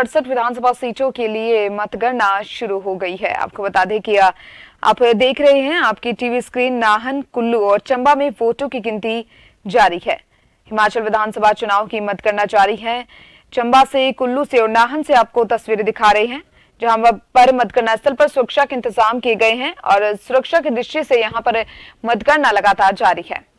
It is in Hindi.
अड़सठ विधानसभा सीटों के लिए मतगणना शुरू हो गई है आपको बता दें कि आप देख रहे हैं आपकी टीवी स्क्रीन नाहन कुल्लू और चंबा में वोटों की गिनती जारी है हिमाचल विधानसभा चुनाव की मतगणना जारी है चंबा से कुल्लू से और नाहन से आपको तस्वीरें दिखा रहे हैं जहां पर मतगणना स्थल पर सुरक्षा के इंतजाम किए गए हैं और सुरक्षा की दृष्टि से यहाँ पर मतगणना लगातार जारी है